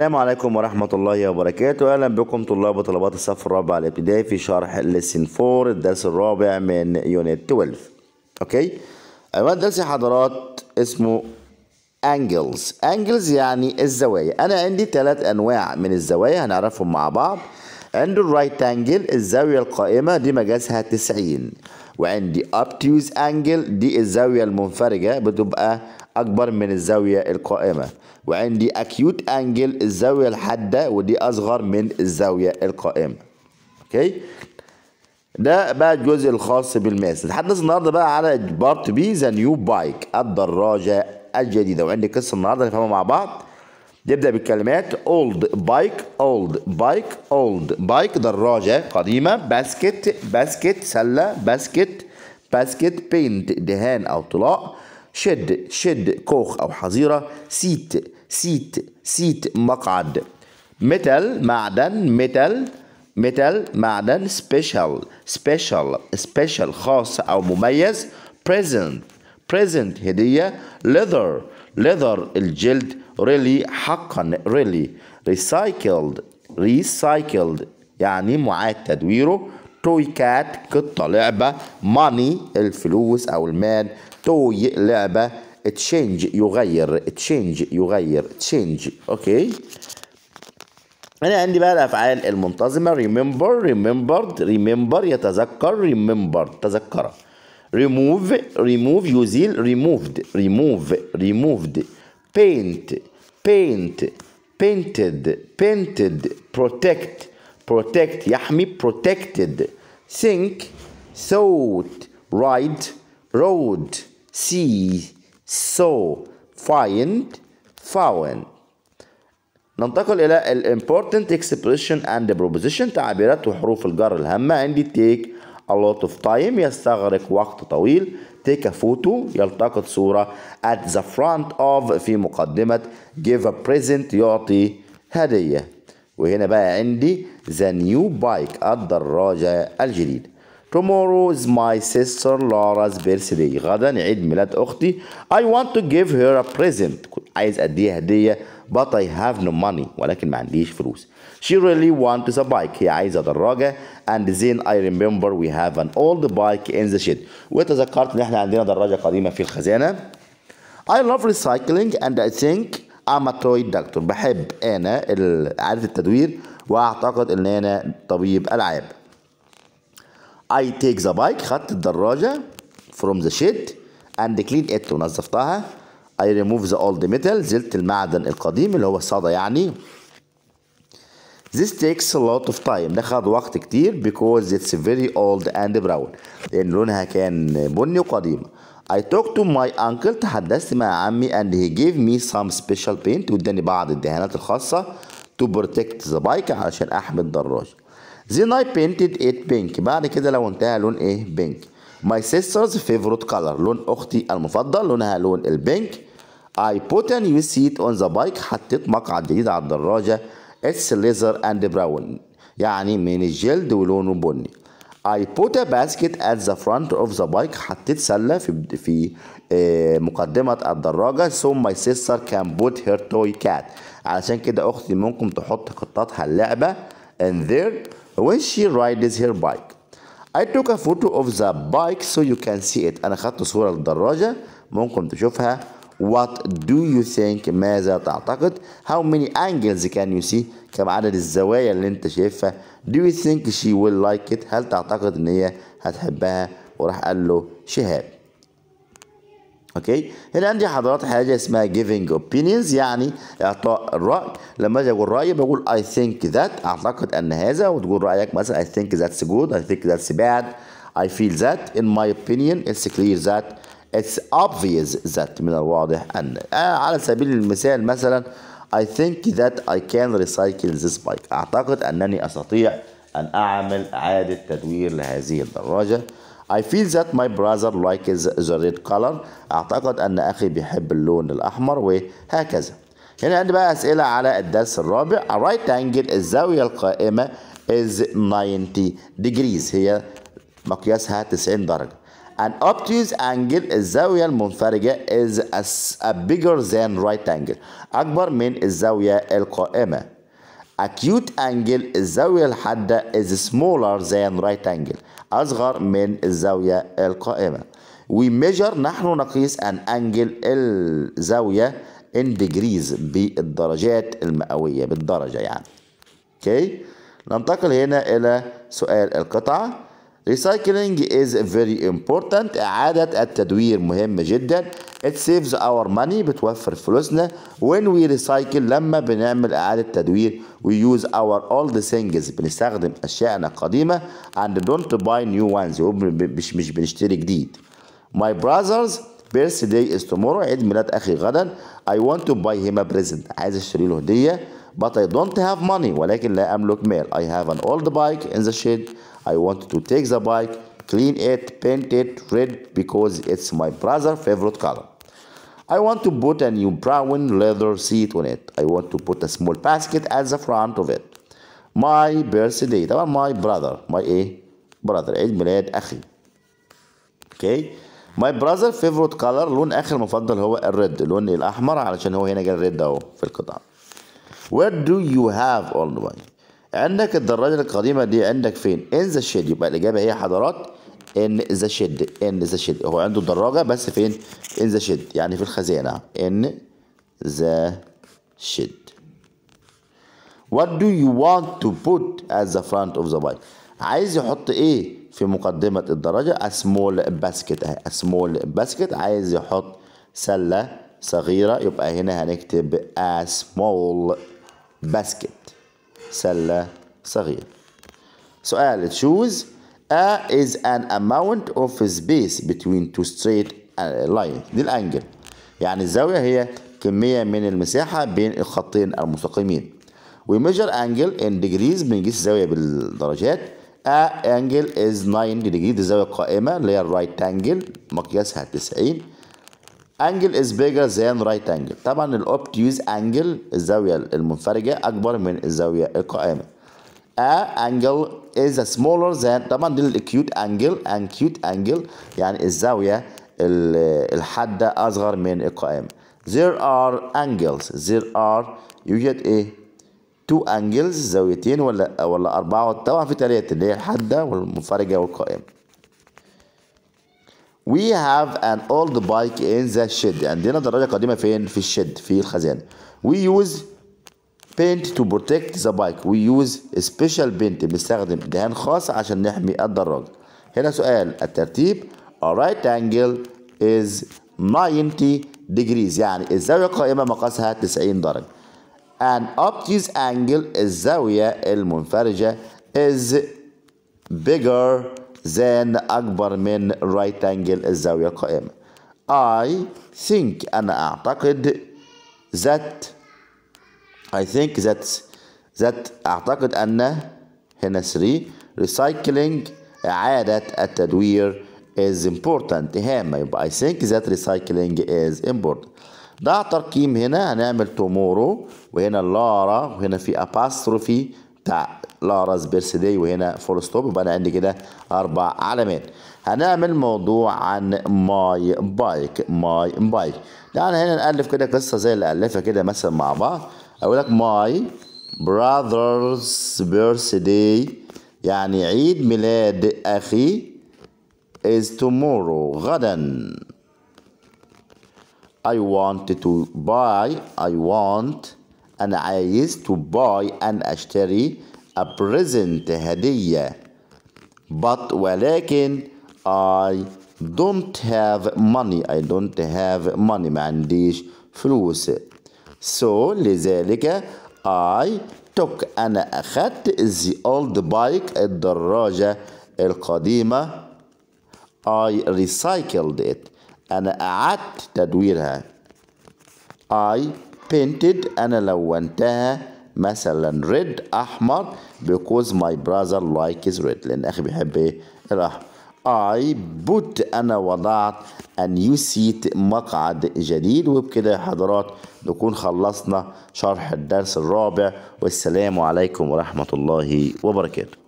السلام عليكم ورحمة الله وبركاته أهلا بكم طلاب وطلبات الصف الرابع الابتدائي في شرح لسن 4 الدرس الرابع من يونت 12 أوكي الدرس درس حضرات اسمه أنجلز أنجلز يعني الزوايا أنا عندي ثلاث أنواع من الزوايا هنعرفهم مع بعض عندي الرايت أنجل الزاوية القائمة دي مجازها 90 وعندي أبتيوز أنجل دي الزاوية المنفرجة بتبقى اكبر من الزاوية القائمة وعندي اكيوت انجل الزاوية الحادة ودي اصغر من الزاوية القائمة اوكي ده بقى الجزء الخاص بالماس نتحدث النهارده بقى على بارت بي ذا نيو بايك الدراجة الجديدة وعندي قصة النهارده نفهمها مع بعض نبدأ بالكلمات اولد بايك اولد بايك اولد بايك دراجة قديمة باسكت باسكت سلة باسكت باسكت بينت دهان أو طلاء شد شد كوخ أو حظيرة سيت سيت سيت مقعد ميتال معدن ميتال ميتال معدن سبيشال سبيشال سبيشال خاص أو مميز present present هدية leather leather الجلد really حقا really recycled recycled يعني معاد تدويره توي كات قطة لعبة money الفلوس أو المال توي لعبة تشينج يغير تشينج يغير تشينج اوكي هنا عندي بقى الافعال المنتظمه remember remembered remember يتذكر remembered تذكر remove remove يزيل removed remove removed paint paint painted painted protect protect يحمي protected think thought ride road see so, find found ننتقل إلى ال important expression and the proposition تعبيرات وحروف الجر الهامة عندي take a lot of time يستغرق وقت طويل take a photo يلتقط صورة at the front of في مقدمة give a present يعطي هدية وهنا بقى عندي the new bike الدراجة الجديد tomorrow is my sister Laura's birthday غدا عيد ميلاد أختي I want to give her a present عايز أديها هدية but I have no money ولكن ما عنديش فلوس she really wants a bike هي عايزة دراجة and then I remember we have an old bike in the shed وتذكرت إن إحنا عندنا دراجة قديمة في الخزانة I love recycling and I think I'm a toy doctor بحب أنا إعادة التدوير وأعتقد إن أنا طبيب ألعاب I take the bike خدت الدراجة from the shed and clean it ونظفتها I remove the old metal زلت المعدن القديم اللي هو الصدى يعني This takes a lot of time ده خد وقت كتير because it's very old and brown لأن لونها كان بني وقديم I talked to my uncle تحدثت مع عمي and he gave me some special paint واداني بعض الدهانات الخاصة to protect the bike علشان أحمي الدراجة then I painted it pink بعد كده لونتها لون ايه بينك my sister's favorite color لون اختي المفضل لونها لون البينك I put a new seat on the bike حطيت مقعد جديد على الدراجة it's leather and brown يعني من الجلد ولونه بني I put a basket at the front of the bike حطيت سلة في في آه، مقدمة الدراجة so my sister can put her toy cat علشان كده أختي ممكن تحط قطتها اللعبة in there when she rides her bike I took a photo of the bike so you can see it أنا خدت صورة للدراجة ممكن تشوفها What do you think ماذا تعتقد How many angles can you see كم عدد الزوايا اللي انت شايفها Do you think she will like it هل تعتقد ان هي هتحبها وراح قال له شهاب اوكي هنا عندي حضرات حاجه اسمها giving opinions يعني اعطاء الراي لما اجي اقول رايي بقول I think that اعتقد ان هذا وتقول رايك مثلا I think that's good I think that's bad I feel that in my opinion it's clear that it's obvious that من الواضح ان آه، على سبيل المثال مثلا I think that I can recycle this bike أعتقد أنني أستطيع أن أعمل إعادة تدوير لهذه الدراجة I feel that my brother likes the red color أعتقد أن أخي بيحب اللون الأحمر وهكذا هنا عندي بقى أسئلة على الدرس الرابع A right angle الزاوية القائمة is 90 degrees هي مقياسها 90 درجة An obtuse angle الزاوية المنفرجة is a bigger than right angle أكبر من الزاوية القائمة acute angle الزاوية الحادة is smaller than right angle أصغر من الزاوية القائمة we measure نحن نقيس an angle الزاوية in degrees بالدرجات المئوية بالدرجة يعني اوكي okay. ننتقل هنا إلى سؤال القطعة Recycling is very important إعادة التدوير مهمة جدا It saves our money بتوفر فلوسنا When we recycle لما بنعمل إعادة تدوير We use our old things بنستخدم أشيائنا القديمة And don't buy new ones مش مش بنشتري جديد My brother's birthday is tomorrow عيد ميلاد أخي غدا I want to buy him a present عايز أشتري له هدية but I don't have money ولكن لا أملك مال I have an old bike in the shed I want to take the bike clean it paint it red because it's my brother's favorite color I want to put a new brown leather seat on it I want to put a small basket at the front of it my birthday طبعا my brother my ايه brother عيد ميلاد أخي okay My brother favorite color لون اخر مفضل هو الريد اللون الاحمر علشان هو هنا جال الريد اهو في القطعه What do you have all the way عندك الدراجة القديمة دي عندك فين in the shed يبقى الإجابة هي حضرات in the shed in the shed هو عنده دراجة بس فين in the shed يعني في الخزانة in the shed What do you want to put at the front of the bike عايز يحط ايه في مقدمة الدراجة a small basket اهي a small basket عايز يحط سلة صغيرة يبقى هنا هنكتب a small باسكت سلة صغيرة سؤال تشوز A is an amount of space between two straight uh, lines دي الأنجل يعني الزاوية هي كمية من المساحة بين الخطين المستقيمين We measure angle in degrees بنقيس الزاوية بالدرجات A angle is 90 degree دي الزاوية القائمة اللي هي الرايت angle مقياسها 90 angle is bigger than right angle طبعا الاوبتيوز angle الزاوية المنفرجة أكبر من الزاوية القائمة ا angle is smaller than طبعا دي acute angle and acute angle يعني الزاوية الحادة أصغر من القائمة there are angles there are يوجد إيه two angles زاويتين ولا ولا أربعة طبعا في ثلاثه اللي هي الحادة والمنفرجة والقائمة We have an old bike in the shed. عندنا دراجة قديمة فين؟ في الشد في الخزانة. We use paint to protect the bike. We use special paint بنستخدم دهان خاص عشان نحمي الدراجة. هنا سؤال الترتيب a right angle is 90 degrees يعني الزاوية قائمة مقاسها 90 درجة. An obtuse angle الزاوية المنفرجة is bigger زان أكبر من right angle الزاوية القائمة I think أنا أعتقد that I think that that أعتقد أن هنا 3 recycling إعادة التدوير is important هامة يبقى I think that recycling is important ده ترقيم هنا هنعمل tomorrow وهنا لارا وهنا في apostrophe بتاع لا راس بيرس دي وهنا فول ستوب يبقى انا عندي كده اربع علامات هنعمل موضوع عن ماي بايك ماي بايك تعالى يعني هنا نالف كده قصه زي اللي الفها كده مثلا مع بعض اقول لك ماي براذرز بيرث يعني عيد ميلاد اخي از تومورو غدا I want to buy I want أنا عايز to buy أن أشتري a present هدية but ولكن I don't have money I don't have money ما عنديش فلوس so لذلك I took أنا أخذت the old bike الدراجة القديمة I recycled it أنا أعدت تدويرها I painted أنا لونتها مثلا ريد احمر بيكوز ماي براذر لايكز ريد لان اخي بيحب ايه الاحمر اي بوت أنا وضعت ان يو سيت مقعد جديد وبكده يا حضرات نكون خلصنا شرح الدرس الرابع والسلام عليكم ورحمة الله وبركاته